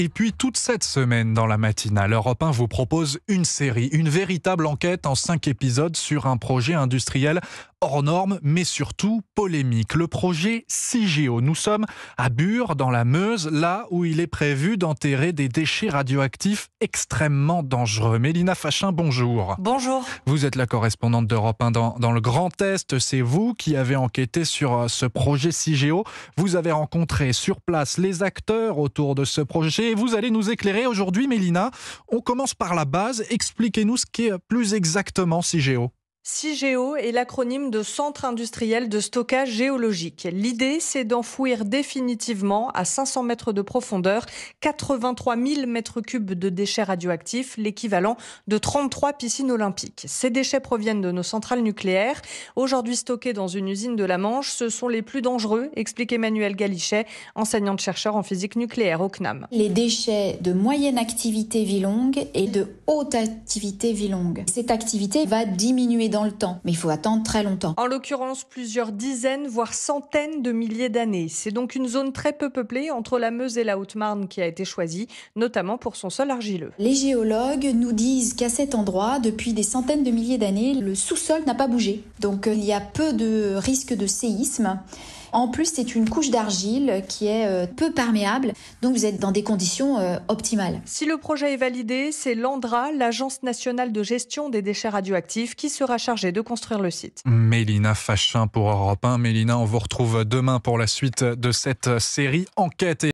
Et puis toute cette semaine dans la matinale, Europe 1 vous propose une série, une véritable enquête en cinq épisodes sur un projet industriel hors norme, mais surtout polémique. Le projet CIGEO. Nous sommes à Bure, dans la Meuse, là où il est prévu d'enterrer des déchets radioactifs extrêmement dangereux. Mélina Fachin, bonjour. Bonjour. Vous êtes la correspondante d'Europe 1 dans, le Grand Est. C'est vous qui avez enquêté sur euh, ce projet CIGEO. Vous avez rencontré sur place les acteurs autour de ce projet vous allez nous éclairer aujourd'hui, Mélina. On commence par la base. Expliquez-nous ce qu'est plus exactement CIGEO. CIGEO est l'acronyme de Centre industriel de stockage géologique. L'idée, c'est d'enfouir définitivement à 500 mètres de profondeur 83 000 mètres cubes de déchets radioactifs, l'équivalent de 33 piscines olympiques. Ces déchets proviennent de nos centrales nucléaires. Aujourd'hui stockés dans une usine de la Manche, ce sont les plus dangereux, explique Emmanuel Galichet, enseignante-chercheur en physique nucléaire au CNAM. Les déchets de moyenne activité vie longue et de haute activité vie longue. Cette activité va diminuer dans le temps, mais il faut attendre très longtemps. En l'occurrence, plusieurs dizaines, voire centaines de milliers d'années. C'est donc une zone très peu peuplée entre la Meuse et la Haute-Marne qui a été choisie, notamment pour son sol argileux. Les géologues nous disent qu'à cet endroit, depuis des centaines de milliers d'années, le sous-sol n'a pas bougé. Donc il y a peu de risques de séisme. En plus, c'est une couche d'argile qui est euh, peu perméable, donc vous êtes dans des conditions euh, optimales. Si le projet est validé, c'est l'ANDRA, l'Agence nationale de gestion des déchets radioactifs, qui sera chargée de construire le site. Mélina Fachin pour Europe 1. Mélina, on vous retrouve demain pour la suite de cette série Enquête. Et